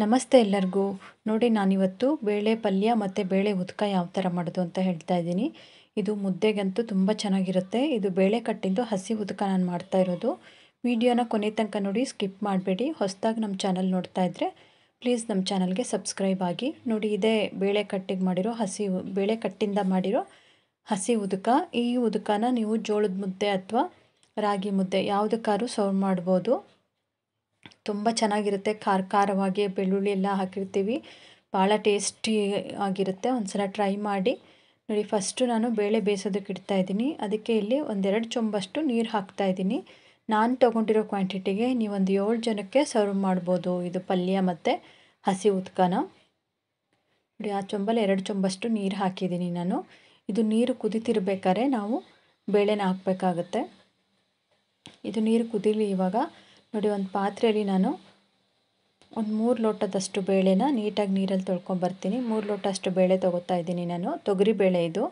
ನಮಸ್ತೆ ಎಲ್ಲರಿಗೂ ನೋಡಿ ನಾನಿವತ್ತು ಬೇಳೆ ಪಲ್ಯ ಮತ್ತು ಬೇಳೆ ಉದಕ ಯಾವ ಥರ ಮಾಡೋದು ಅಂತ ಹೇಳ್ತಾ ಇದ್ದೀನಿ ಇದು ಮುದ್ದೆಗಂತೂ ತುಂಬ ಚೆನ್ನಾಗಿರುತ್ತೆ ಇದು ಬೇಳೆ ಕಟ್ಟಿಂದು ಹಸಿ ಉದಕ ನಾನು ಮಾಡ್ತಾ ಇರೋದು ವಿಡಿಯೋನ ಕೊನೆ ತನಕ ನೋಡಿ ಸ್ಕಿಪ್ ಮಾಡಬೇಡಿ ಹೊಸದಾಗಿ ನಮ್ಮ ಚಾನಲ್ ನೋಡ್ತಾ ಇದ್ದರೆ ಪ್ಲೀಸ್ ನಮ್ಮ ಚಾನಲ್ಗೆ ಸಬ್ಸ್ಕ್ರೈಬ್ ಆಗಿ ನೋಡಿ ಇದೇ ಬೇಳೆ ಕಟ್ಟಿಗೆ ಮಾಡಿರೋ ಹಸಿ ಬೇಳೆ ಕಟ್ಟಿಂದ ಮಾಡಿರೋ ಹಸಿ ಉದಕ ಈ ಉದಕನ ನೀವು ಜೋಳದ ಮುದ್ದೆ ಅಥವಾ ರಾಗಿ ಮುದ್ದೆ ಯಾವುದಕ್ಕಾದ್ರೂ ಸರ್ವ್ ಮಾಡ್ಬೋದು ತುಂಬ ಚೆನ್ನಾಗಿರುತ್ತೆ ಖಾರ ಖಾರವಾಗಿ ಬೆಳ್ಳುಳ್ಳಿ ಎಲ್ಲ ಹಾಕಿರ್ತೀವಿ ಭಾಳ ಟೇಸ್ಟಿ ಆಗಿರುತ್ತೆ ಒಂದು ಟ್ರೈ ಮಾಡಿ ನೋಡಿ ಫಸ್ಟು ನಾನು ಬೇಳೆ ಬೇಯಿಸೋದಕ್ಕೆ ಇಡ್ತಾಯಿದ್ದೀನಿ ಅದಕ್ಕೆ ಇಲ್ಲಿ ಒಂದೆರಡು ಚೊಂಬಷ್ಟು ನೀರು ಹಾಕ್ತಾಯಿದ್ದೀನಿ ನಾನು ತೊಗೊಂಡಿರೋ ಕ್ವಾಂಟಿಟಿಗೆ ನೀವೊಂದು ಏಳು ಜನಕ್ಕೆ ಸರ್ವ್ ಮಾಡ್ಬೋದು ಇದು ಪಲ್ಯ ಮತ್ತು ಹಸಿ ಉತ್ಕನ ನೋಡಿ ಆ ಚೊಂಬಲ್ಲಿ ಎರಡು ಚೊಂಬಷ್ಟು ನೀರು ಹಾಕಿದ್ದೀನಿ ನಾನು ಇದು ನೀರು ಕುದಿತಿರ್ಬೇಕಾದ್ರೆ ನಾವು ಬೇಳೆನ ಹಾಕಬೇಕಾಗತ್ತೆ ಇದು ನೀರು ಕುದೀಲಿ ಇವಾಗ ನೋಡಿ ಒಂದು ಪಾತ್ರೆಯಲ್ಲಿ ನಾನು ಒಂದು ಮೂರು ಲೋಟದಷ್ಟು ಬೇಳೆನ ನೀಟಾಗಿ ನೀರಲ್ಲಿ ತೊಳ್ಕೊಂಬರ್ತೀನಿ ಮೂರು ಲೋಟ ಅಷ್ಟು ಬೇಳೆ ತೊಗೋತಾ ಇದ್ದೀನಿ ನಾನು ತೊಗರಿ ಬೇಳೆ ಇದು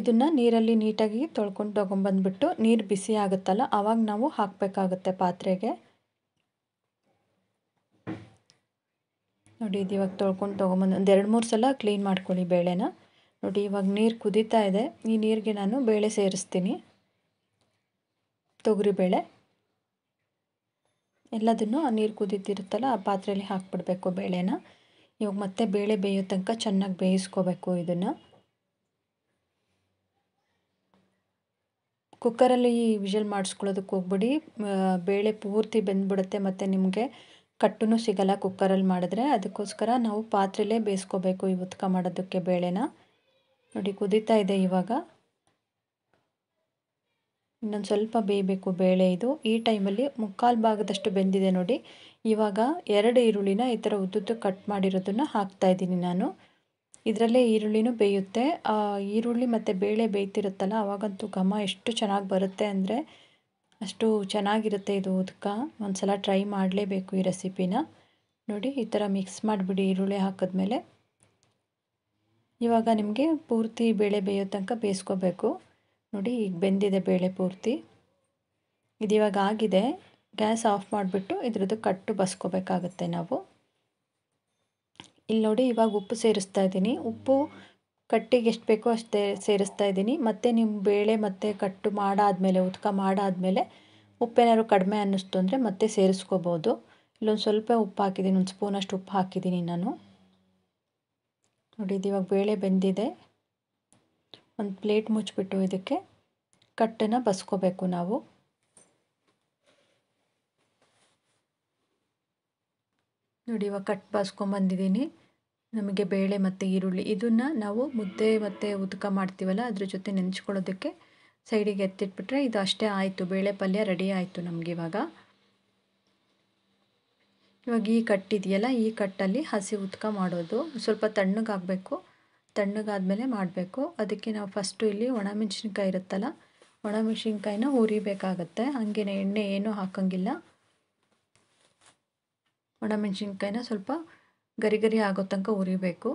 ಇದನ್ನು ನೀರಲ್ಲಿ ನೀಟಾಗಿ ತೊಳ್ಕೊಂಡು ತೊಗೊಂಬಂದ್ಬಿಟ್ಟು ನೀರು ಬಿಸಿ ಆಗುತ್ತಲ್ಲ ಆವಾಗ ನಾವು ಹಾಕಬೇಕಾಗುತ್ತೆ ಪಾತ್ರೆಗೆ ನೋಡಿ ಇದು ಇವಾಗ ತೊಳ್ಕೊಂಡು ತೊಗೊಂಬಂದು ಒಂದು ಎರಡು ಮೂರು ಸಲ ಕ್ಲೀನ್ ಮಾಡ್ಕೊಳ್ಳಿ ಬೇಳೆನ ನೋಡಿ ಇವಾಗ ನೀರು ಕುದೀತಾ ಇದೆ ಈ ನೀರಿಗೆ ನಾನು ಬೇಳೆ ಸೇರಿಸ್ತೀನಿ ತೊಗರಿಬೇಳೆ ಎಲ್ಲದನ್ನು ನೀರು ಕುದೀತಿರುತ್ತಲ್ಲ ಆ ಪಾತ್ರೆಯಲ್ಲಿ ಹಾಕ್ಬಿಡ್ಬೇಕು ಬೇಳೆನ ಇವಾಗ ಮತ್ತೆ ಬೇಳೆ ಬೇಯೋ ತನಕ ಚೆನ್ನಾಗಿ ಬೇಯಿಸ್ಕೋಬೇಕು ಇದನ್ನು ಕುಕ್ಕರಲ್ಲಿ ವಿಜಲ್ ಮಾಡಿಸ್ಕೊಳ್ಳೋದಕ್ಕೆ ಹೋಗ್ಬಿಡಿ ಬೇಳೆ ಪೂರ್ತಿ ಬೆಂದ್ಬಿಡುತ್ತೆ ಮತ್ತು ನಿಮಗೆ ಕಟ್ಟೂ ಸಿಗಲ್ಲ ಕುಕ್ಕರಲ್ಲಿ ಮಾಡಿದ್ರೆ ಅದಕ್ಕೋಸ್ಕರ ನಾವು ಪಾತ್ರೆಲೇ ಬೇಯಿಸ್ಕೋಬೇಕು ಈ ಉತ್ಕ ಮಾಡೋದಕ್ಕೆ ಬೇಳೆನ ನೋಡಿ ಕುದೀತಾ ಇದೆ ಇವಾಗ ಇನ್ನೊಂದು ಸ್ವಲ್ಪ ಬೇಯಬೇಕು ಬೇಳೆ ಇದು ಈ ಟೈಮಲ್ಲಿ ಮುಕ್ಕಾಲು ಭಾಗದಷ್ಟು ಬೆಂದಿದೆ ನೋಡಿ ಇವಾಗ ಎರಡು ಈರುಳ್ಳಿನ ಈ ಥರ ಉದ್ದುದ್ದು ಕಟ್ ಮಾಡಿರೋದನ್ನು ಹಾಕ್ತಾ ಇದ್ದೀನಿ ನಾನು ಇದರಲ್ಲೇ ಈರುಳ್ಳಿನೂ ಬೇಯುತ್ತೆ ಈರುಳ್ಳಿ ಮತ್ತು ಬೇಳೆ ಬೇಯ್ತಿರುತ್ತಲ್ಲ ಅವಾಗಂತೂ ಘಮ ಎಷ್ಟು ಚೆನ್ನಾಗಿ ಬರುತ್ತೆ ಅಂದರೆ ಅಷ್ಟು ಚೆನ್ನಾಗಿರುತ್ತೆ ಇದು ಉದ್ಕ ಒಂದು ಸಲ ಟ್ರೈ ಮಾಡಲೇಬೇಕು ಈ ರೆಸಿಪಿನ ನೋಡಿ ಈ ಥರ ಮಿಕ್ಸ್ ಮಾಡಿಬಿಡಿ ಈರುಳ್ಳಿ ಹಾಕಿದ್ಮೇಲೆ ಇವಾಗ ನಿಮಗೆ ಪೂರ್ತಿ ಬೇಳೆ ಬೇಯೋ ತನಕ ಬೇಯಿಸ್ಕೋಬೇಕು ನೋಡಿ ಈಗ ಬೆಂದಿದೆ ಬೇಳೆ ಪೂರ್ತಿ ಇದು ಆಗಿದೆ ಗ್ಯಾಸ್ ಆಫ್ ಮಾಡಿಬಿಟ್ಟು ಇದ್ರದ್ದು ಕಟ್ಟು ಬಸ್ಕೋಬೇಕಾಗುತ್ತೆ ನಾವು ಇಲ್ಲಿ ನೋಡಿ ಇವಾಗ ಉಪ್ಪು ಸೇರಿಸ್ತಾ ಇದ್ದೀನಿ ಉಪ್ಪು ಕಟ್ಟಿಗೆ ಎಷ್ಟು ಬೇಕೋ ಅಷ್ಟೇ ಸೇರಿಸ್ತಾ ಇದ್ದೀನಿ ಮತ್ತು ನಿಮ್ಮ ಬೇಳೆ ಮತ್ತು ಕಟ್ಟು ಮಾಡಾದಮೇಲೆ ಉದ್ಕ ಮಾಡಾದಮೇಲೆ ಉಪ್ಪೇನಾದ್ರು ಕಡಿಮೆ ಅನ್ನಿಸ್ತು ಅಂದರೆ ಮತ್ತೆ ಸೇರಿಸ್ಕೋಬೋದು ಇಲ್ಲೊಂದು ಸ್ವಲ್ಪ ಉಪ್ಪು ಹಾಕಿದ್ದೀನಿ ಒಂದು ಸ್ಪೂನಷ್ಟು ಉಪ್ಪು ಹಾಕಿದ್ದೀನಿ ನಾನು ನೋಡಿ ಇದು ಇವಾಗ ಬೇಳೆ ಬೆಂದಿದೆ ಒಂದು ಪ್ಲೇಟ್ ಮುಚ್ಚಿಬಿಟ್ಟು ಇದಕ್ಕೆ ಕಟ್ಟನ್ನು ಬಸ್ಕೋಬೇಕು ನಾವು ನೋಡಿ ಇವಾಗ ಕಟ್ ಬಸ್ಕೊಂಬಂದಿದ್ದೀನಿ ನಮಗೆ ಬೇಳೆ ಮತ್ತು ಈರುಳ್ಳಿ ಇದನ್ನು ನಾವು ಮುದ್ದೆ ಮತ್ತು ಉದಕ ಮಾಡ್ತೀವಲ್ಲ ಅದ್ರ ಜೊತೆ ನೆನೆಸ್ಕೊಳ್ಳೋದಕ್ಕೆ ಸೈಡಿಗೆ ಎತ್ತಿಟ್ಬಿಟ್ರೆ ಇದು ಅಷ್ಟೇ ಆಯಿತು ಬೇಳೆ ಪಲ್ಯ ರೆಡಿ ಆಯಿತು ನಮಗೆ ಇವಾಗ ಇವಾಗ ಈ ಕಟ್ಟಿದೆಯಲ್ಲ ಈ ಕಟ್ಟಲ್ಲಿ ಹಸಿ ಉದ್ಕ ಮಾಡೋದು ಸ್ವಲ್ಪ ತಣ್ಣಗಾಗಬೇಕು ತಣ್ಣಗಾದಮೇಲೆ ಮಾಡಬೇಕು ಅದಕ್ಕೆ ನಾವು ಫಸ್ಟು ಇಲ್ಲಿ ಒಣಮೆಣಸಿನ್ಕಾಯಿ ಇರುತ್ತಲ್ಲ ಒಣಮೆಣ್ಸಿನ್ಕಾಯಿನ ಹುರಿಬೇಕಾಗತ್ತೆ ಹಂಗೇನೆ ಎಣ್ಣೆ ಏನೂ ಹಾಕೋಂಗಿಲ್ಲ ಮೆಣಸಿನ್ಕಾಯಿನ ಸ್ವಲ್ಪ ಗರಿ ಗರಿ ಆಗೋ ತನಕ ಹುರಿಬೇಕು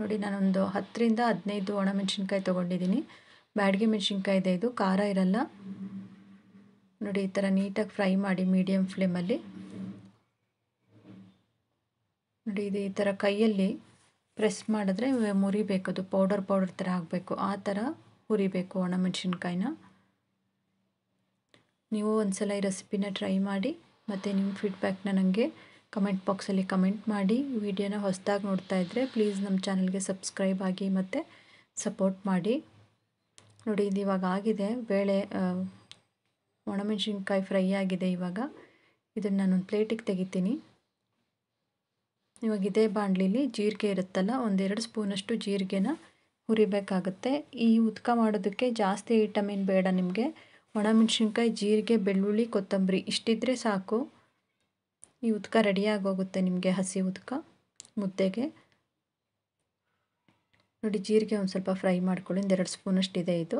ನೋಡಿ ನಾನೊಂದು ಹತ್ತರಿಂದ ಹದಿನೈದು ಒಣಮೆಣಸಿನ್ಕಾಯಿ ತೊಗೊಂಡಿದ್ದೀನಿ ಬ್ಯಾಡಿಗೆ ಮೆಣಸಿನ್ಕಾಯಿ ಇದೆ ಇದು ಖಾರ ಇರಲ್ಲ ನೋಡಿ ಈ ಥರ ನೀಟಾಗಿ ಫ್ರೈ ಮಾಡಿ ಮೀಡಿಯಮ್ ಫ್ಲೇಮಲ್ಲಿ ನೋಡಿ ಇದು ಈ ಥರ ಕೈಯಲ್ಲಿ ಪ್ರೆಸ್ ಮಾಡಿದ್ರೆ ಮುರಿಬೇಕು ಅದು ಪೌಡರ್ ಪೌಡರ್ ಥರ ಆಗಬೇಕು ಆ ಥರ ಹುರಿಬೇಕು ಒಣಮೆಣಸಿನ್ಕಾಯಿನ ನೀವು ಒಂದು ಸಲ ಈ ರೆಸಿಪಿನ ಟ್ರೈ ಮಾಡಿ ಮತ್ತು ನಿಮ್ಮ ಫೀಡ್ಬ್ಯಾಕ್ನ ನನಗೆ ಕಮೆಂಟ್ ಬಾಕ್ಸಲ್ಲಿ ಕಮೆಂಟ್ ಮಾಡಿ ವಿಡಿಯೋನ ಹೊಸದಾಗಿ ನೋಡ್ತಾ ಇದ್ದರೆ ಪ್ಲೀಸ್ ನಮ್ಮ ಚಾನಲ್ಗೆ ಸಬ್ಸ್ಕ್ರೈಬ್ ಆಗಿ ಮತ್ತು ಸಪೋರ್ಟ್ ಮಾಡಿ ನೋಡಿ ಇದು ಇವಾಗ ಆಗಿದೆ ಬೇಳೆ ಒಣಮೆಣಸಿನ್ಕಾಯಿ ಫ್ರೈ ಆಗಿದೆ ಇವಾಗ ಇದನ್ನು ನಾನೊಂದು ಪ್ಲೇಟಿಗೆ ತೆಗಿತೀನಿ ಇವಾಗ ಇದೇ ಬಾಣಲಿಲಿ ಜೀರಿಗೆ ಇರುತ್ತಲ್ಲ ಒಂದೆರಡು ಸ್ಪೂನಷ್ಟು ಜೀರಿಗೆನ ಹುರಿಬೇಕಾಗುತ್ತೆ ಈ ಉದ್ಕ ಮಾಡೋದಕ್ಕೆ ಜಾಸ್ತಿ ಏನು ಬೇಡ ನಿಮಗೆ ಒಣಮೆಣ್ಸಿನ್ಕಾಯಿ ಜೀರಿಗೆ ಬೆಳ್ಳುಳ್ಳಿ ಕೊತ್ತಂಬರಿ ಇಷ್ಟಿದ್ರೆ ಸಾಕು ಈ ಉದ್ಕ ಹೋಗುತ್ತೆ ನಿಮಗೆ ಹಸಿ ಉದ್ಕ ಮುದ್ದೆಗೆ ನೋಡಿ ಜೀರಿಗೆ ಒಂದು ಸ್ವಲ್ಪ ಫ್ರೈ ಮಾಡ್ಕೊಳ್ಳಿ ಒಂದೆರಡು ಸ್ಪೂನಷ್ಟಿದೆ ಇದು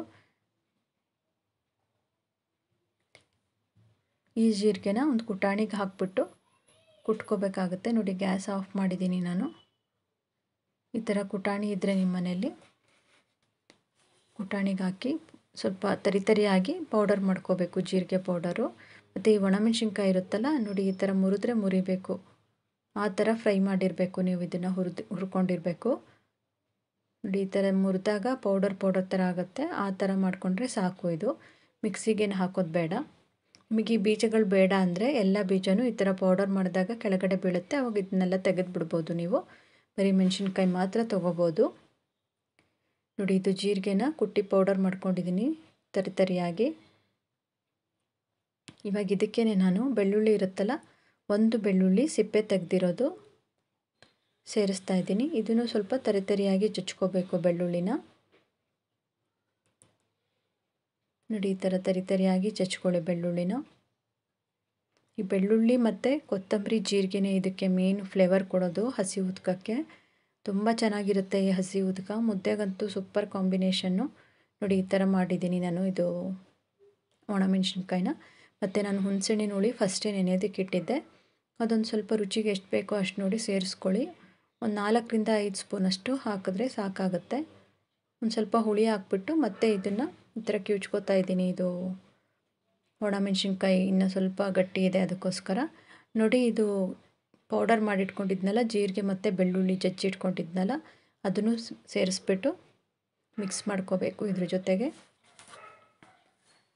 ಈ ಜೀರಿಗೆನ ಒಂದು ಕುಟಾಣಿಗೆ ಹಾಕ್ಬಿಟ್ಟು ಕುಟ್ಕೋಬೇಕಾಗುತ್ತೆ ನೋಡಿ ಗ್ಯಾಸ್ ಆಫ್ ಮಾಡಿದ್ದೀನಿ ನಾನು ಈ ಥರ ಕುಟಾಣಿ ಇದ್ದರೆ ನಿಮ್ಮ ಮನೆಯಲ್ಲಿ ಕುಟಾಣಿಗೆ ಹಾಕಿ ಸ್ವಲ್ಪ ತರಿ ತರಿಯಾಗಿ ಪೌಡರ್ ಮಾಡ್ಕೋಬೇಕು ಜೀರಿಗೆ ಪೌಡರು ಮತ್ತು ಈ ಒಣಮೆಣಸಿನ್ಕಾಯಿ ಇರುತ್ತಲ್ಲ ನೋಡಿ ಈ ಥರ ಮುರಿದ್ರೆ ಮುರಿಬೇಕು ಆ ಥರ ಫ್ರೈ ಮಾಡಿರಬೇಕು ನೀವು ಇದನ್ನು ಹುರಿದು ಹುರ್ಕೊಂಡಿರಬೇಕು ನೋಡಿ ಈ ಥರ ಮುರಿದಾಗ ಪೌಡರ್ ಪೌಡರ್ ಥರ ಆಗುತ್ತೆ ಆ ಥರ ಮಾಡಿಕೊಂಡ್ರೆ ಸಾಕು ಇದು ಮಿಕ್ಸಿಗೇನು ಹಾಕೋದು ಬೇಡ ನಿಮಗೆ ಈ ಬೀಜಗಳು ಬೇಡ ಅಂದರೆ ಎಲ್ಲ ಬೀಜನೂ ಈ ಥರ ಪೌಡರ್ ಮಾಡಿದಾಗ ಕೆಳಗಡೆ ಬೀಳುತ್ತೆ ಅವಾಗ ಇದನ್ನೆಲ್ಲ ತೆಗೆದುಬಿಡ್ಬೋದು ನೀವು ಬರೀ ಮೆಣಸಿನ್ಕಾಯಿ ಮಾತ್ರ ತೊಗೋಬೋದು ನೋಡಿ ಇದು ಜೀರಿಗೆನ ಕುಟ್ಟಿ ಪೌಡರ್ ಮಾಡ್ಕೊಂಡಿದ್ದೀನಿ ತರಿ ತರಿಯಾಗಿ ಇವಾಗ ಇದಕ್ಕೇ ನಾನು ಬೆಳ್ಳುಳ್ಳಿ ಇರುತ್ತಲ್ಲ ಒಂದು ಬೆಳ್ಳುಳ್ಳಿ ಸಿಪ್ಪೆ ತೆಗೆದಿರೋದು ಸೇರಿಸ್ತಾ ಇದ್ದೀನಿ ಇದನ್ನು ಸ್ವಲ್ಪ ತರಿತರಿಯಾಗಿ ಚುಚ್ಕೋಬೇಕು ಬೆಳ್ಳುಳ್ಳಿನ ನೋಡಿ ಈ ಥರ ತರಿ ತರಿಯಾಗಿ ಚಚ್ಕೊಳ್ಳಿ ಬೆಳ್ಳುಳ್ಳಿನ ಈ ಬೆಳ್ಳುಳ್ಳಿ ಮತ್ತು ಕೊತ್ತಂಬರಿ ಜೀರಿಗೆನೇ ಇದಕ್ಕೆ ಮೇನ್ ಫ್ಲೇವರ್ ಕೊಡೋದು ಹಸಿ ಉದ್ಕಕ್ಕೆ ತುಂಬ ಚೆನ್ನಾಗಿರುತ್ತೆ ಈ ಹಸಿ ಉದ್ಕ ಮುದ್ದೆಗಂತೂ ಸೂಪರ್ ಕಾಂಬಿನೇಷನ್ನು ನೋಡಿ ಈ ಥರ ಮಾಡಿದ್ದೀನಿ ನಾನು ಇದು ಒಣಮೆಣಸಿನ್ಕಾಯಿನ ಮತ್ತು ನಾನು ಹುಣ್ಸೆಣ್ಣೆ ಹುಳಿ ಫಸ್ಟೇ ನೆನೆಯೋದಕ್ಕೆ ಇಟ್ಟಿದ್ದೆ ಅದೊಂದು ಸ್ವಲ್ಪ ರುಚಿಗೆ ಎಷ್ಟು ಬೇಕೋ ಅಷ್ಟು ನೋಡಿ ಸೇರಿಸ್ಕೊಳ್ಳಿ ಒಂದು ನಾಲ್ಕರಿಂದ ಐದು ಸ್ಪೂನಷ್ಟು ಹಾಕಿದ್ರೆ ಸಾಕಾಗುತ್ತೆ ಒಂದು ಸ್ವಲ್ಪ ಹುಳಿ ಹಾಕ್ಬಿಟ್ಟು ಮತ್ತೆ ಇದನ್ನು ಈ ಥರ ಕಿವುಚ್ಕೋತಾ ಇದ್ದೀನಿ ಇದು ಒಣಮೆಣ್ಸಿನ್ಕಾಯಿ ಇನ್ನೂ ಸ್ವಲ್ಪ ಗಟ್ಟಿ ಇದೆ ಅದಕ್ಕೋಸ್ಕರ ನೋಡಿ ಇದು ಪೌಡರ್ ಮಾಡಿಟ್ಕೊಂಡಿದ್ನಲ್ಲ ಜೀರಿಗೆ ಮತ್ತು ಬೆಳ್ಳುಳ್ಳಿ ಜಜ್ಜಿ ಇಟ್ಕೊಂಡಿದ್ನಲ್ಲ ಅದನ್ನು ಸೇರಿಸ್ಬಿಟ್ಟು ಮಿಕ್ಸ್ ಮಾಡ್ಕೋಬೇಕು ಇದ್ರ ಜೊತೆಗೆ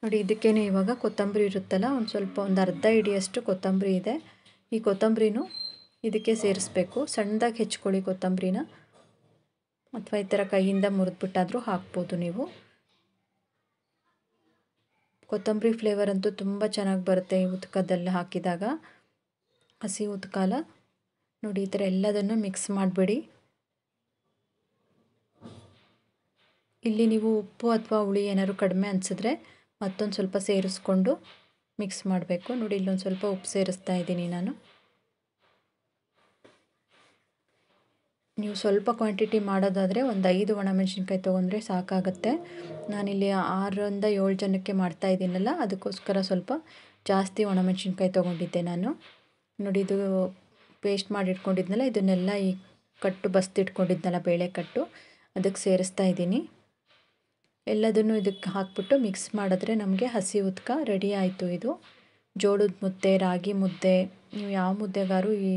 ನೋಡಿ ಇದಕ್ಕೇನೆ ಇವಾಗ ಕೊತ್ತಂಬರಿ ಇರುತ್ತಲ್ಲ ಒಂದು ಸ್ವಲ್ಪ ಒಂದು ಅರ್ಧ ಹಿಡಿಯಷ್ಟು ಕೊತ್ತಂಬರಿ ಇದೆ ಈ ಕೊತ್ತಂಬರಿನೂ ಇದಕ್ಕೆ ಸೇರಿಸ್ಬೇಕು ಸಣ್ಣದಾಗಿ ಹೆಚ್ಕೊಳ್ಳಿ ಕೊತ್ತಂಬರಿನ ಅಥವಾ ಈ ಥರ ಕೈಯಿಂದ ಮುರಿದ್ಬಿಟ್ಟಾದರೂ ಹಾಕ್ಬೋದು ನೀವು ಕೊತ್ತಂಬರಿ ಫ್ಲೇವರ್ ಅಂತೂ ತುಂಬ ಚೆನ್ನಾಗಿ ಬರುತ್ತೆ ಈ ಉತ್ಕದಲ್ಲಿ ಹಾಕಿದಾಗ ಹಸಿ ಉತ್ಕಾಲ ನೋಡಿ ಈ ಥರ ಎಲ್ಲದನ್ನು ಮಿಕ್ಸ್ ಮಾಡಬೇಡಿ ಇಲ್ಲಿ ನೀವು ಉಪ್ಪು ಅಥವಾ ಹುಳಿ ಏನಾದರೂ ಕಡಿಮೆ ಅನಿಸಿದ್ರೆ ಮತ್ತೊಂದು ಸ್ವಲ್ಪ ಸೇರಿಸ್ಕೊಂಡು ಮಿಕ್ಸ್ ಮಾಡಬೇಕು ನೋಡಿ ಇಲ್ಲೊಂದು ಸ್ವಲ್ಪ ಉಪ್ಪು ಸೇರಿಸ್ತಾ ಇದ್ದೀನಿ ನಾನು ನೀವು ಸ್ವಲ್ಪ ಕ್ವಾಂಟಿಟಿ ಮಾಡೋದಾದರೆ ಒಂದು ಐದು ಒಣಮೆಣಸಿನ್ಕಾಯಿ ತೊಗೊಂಡ್ರೆ ಸಾಕಾಗುತ್ತೆ ನಾನಿಲ್ಲಿ ಆರರಿಂದ ಏಳು ಜನಕ್ಕೆ ಮಾಡ್ತಾ ಇದ್ದೀನಲ್ಲ ಅದಕ್ಕೋಸ್ಕರ ಸ್ವಲ್ಪ ಜಾಸ್ತಿ ಮೆಣಸಿನ್ಕಾಯಿ ತೊಗೊಂಡಿದ್ದೆ ನಾನು ನೋಡಿ ಇದು ಪೇಸ್ಟ್ ಮಾಡಿಟ್ಕೊಂಡಿದ್ನಲ್ಲ ಇದನ್ನೆಲ್ಲ ಈ ಕಟ್ಟು ಬಸ್ತಿಟ್ಕೊಂಡಿದ್ನಲ್ಲ ಬೇಳೆ ಕಟ್ಟು ಅದಕ್ಕೆ ಸೇರಿಸ್ತಾ ಇದ್ದೀನಿ ಎಲ್ಲದನ್ನು ಇದಕ್ಕೆ ಹಾಕ್ಬಿಟ್ಟು ಮಿಕ್ಸ್ ಮಾಡಿದ್ರೆ ನಮಗೆ ಹಸಿ ಉದ್ಕ ರೆಡಿ ಆಯಿತು ಇದು ಜೋಳದ ಮುದ್ದೆ ರಾಗಿ ಮುದ್ದೆ ನೀವು ಯಾವ ಮುದ್ದೆಗಾರು ಈ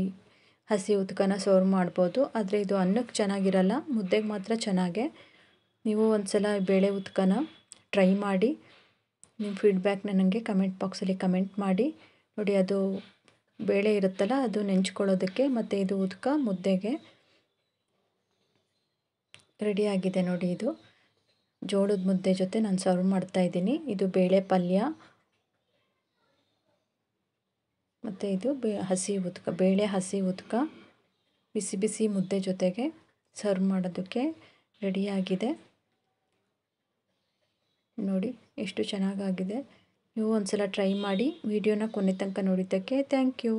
ಹಸಿ ಉದ್ಕನ ಸರ್ವ್ ಮಾಡ್ಬೋದು ಆದರೆ ಇದು ಅನ್ನಕ್ಕೆ ಚೆನ್ನಾಗಿರಲ್ಲ ಮುದ್ದೆಗೆ ಮಾತ್ರ ಚೆನ್ನಾಗೆ ನೀವು ಒಂದು ಸಲ ಬೇಳೆ ಉದ್ಕನ ಟ್ರೈ ಮಾಡಿ ನಿಮ್ಮ ಫೀಡ್ಬ್ಯಾಕ್ನ ನನಗೆ ಕಮೆಂಟ್ ಬಾಕ್ಸಲ್ಲಿ ಕಮೆಂಟ್ ಮಾಡಿ ನೋಡಿ ಅದು ಬೇಳೆ ಇರುತ್ತಲ್ಲ ಅದು ನೆಂಚ್ಕೊಳ್ಳೋದಕ್ಕೆ ಮತ್ತು ಇದು ಉದ್ಕ ಮುದ್ದೆಗೆ ರೆಡಿಯಾಗಿದೆ ನೋಡಿ ಇದು ಜೋಳದ ಮುದ್ದೆ ಜೊತೆ ನಾನು ಸರ್ವ್ ಮಾಡ್ತಾಯಿದ್ದೀನಿ ಇದು ಬೇಳೆ ಪಲ್ಯ ಮತ್ತು ಇದು ಬೇ ಹಸಿ ಉದ್ಕ ಬೇಳೆ ಹಸಿ ಉದ್ಕ ಬಿಸಿ ಬಿಸಿ ಮುದ್ದೆ ಜೊತೆಗೆ ಸರ್ವ್ ಮಾಡೋದಕ್ಕೆ ರೆಡಿಯಾಗಿದೆ ನೋಡಿ ಎಷ್ಟು ಚೆನ್ನಾಗಾಗಿದೆ ನೀವು ಒಂದು ಸಲ ಟ್ರೈ ಮಾಡಿ ವಿಡಿಯೋನ ಕೊನೆ ತನಕ ನೋಡಿದ್ದಕ್ಕೆ ಥ್ಯಾಂಕ್ ಯು